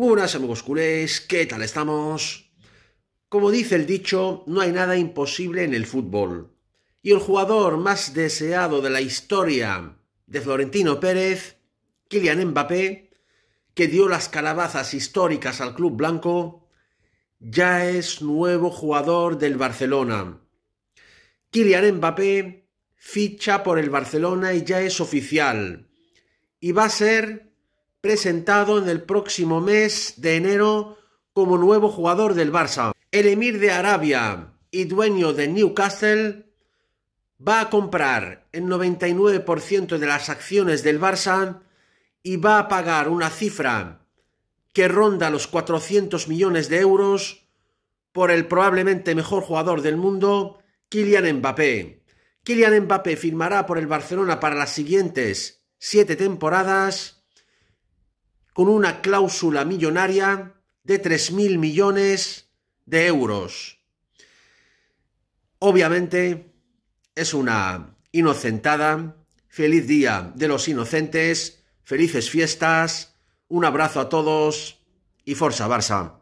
buenas amigos culés, ¿qué tal estamos? Como dice el dicho, no hay nada imposible en el fútbol. Y el jugador más deseado de la historia de Florentino Pérez, Kylian Mbappé, que dio las calabazas históricas al club blanco, ya es nuevo jugador del Barcelona. Kylian Mbappé ficha por el Barcelona y ya es oficial. Y va a ser presentado en el próximo mes de enero como nuevo jugador del Barça. El emir de Arabia y dueño de Newcastle va a comprar el 99% de las acciones del Barça y va a pagar una cifra que ronda los 400 millones de euros por el probablemente mejor jugador del mundo, Kylian Mbappé. Kylian Mbappé firmará por el Barcelona para las siguientes siete temporadas con una cláusula millonaria de 3.000 millones de euros. Obviamente es una inocentada. Feliz día de los inocentes, felices fiestas, un abrazo a todos y Forza Barça.